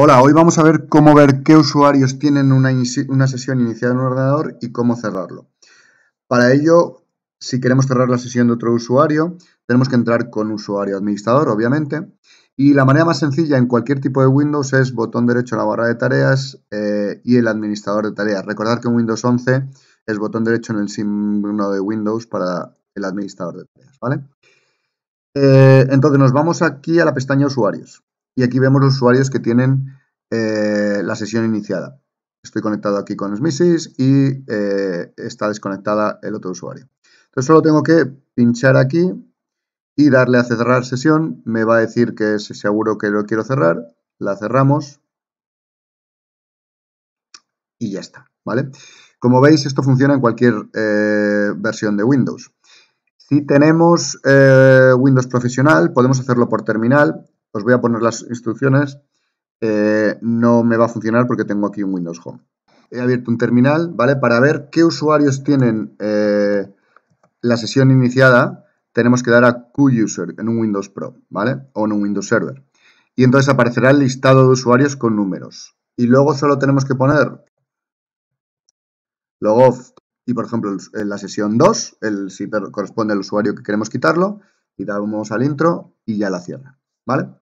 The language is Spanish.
Hola, hoy vamos a ver cómo ver qué usuarios tienen una, sesión iniciada en un ordenador y cómo cerrarlo. Para ello, si queremos cerrar la sesión de otro usuario, tenemos que entrar con usuario administrador, obviamente. Y la manera más sencilla en cualquier tipo de Windows es botón derecho en la barra de tareas eh, y el administrador de tareas. Recordad que en Windows 11 es botón derecho en el símbolo de Windows para el administrador de tareas, ¿vale? Eh, entonces nos vamos aquí a la pestaña usuarios. Y aquí vemos los usuarios que tienen eh, la sesión iniciada. Estoy conectado aquí con Mrs y eh, está desconectada el otro usuario. Entonces solo tengo que pinchar aquí y darle a cerrar sesión. Me va a decir que es seguro que lo quiero cerrar. La cerramos. Y ya está, ¿vale? Como veis, esto funciona en cualquier eh, versión de Windows. Si tenemos Windows profesional, podemos hacerlo por terminal os voy a poner las instrucciones, eh, no me va a funcionar porque tengo aquí un Windows Home. He abierto un terminal, ¿vale? Para ver qué usuarios tienen eh, la sesión iniciada, tenemos que dar a QUser en un Windows Pro, ¿vale? O en un Windows Server. Y entonces aparecerá el listado de usuarios con números. Y luego solo tenemos que poner logoff y, por ejemplo, en la sesión 2, el si corresponde al usuario que queremos quitarlo, y damos al intro y ya la cierra. ¿Vale?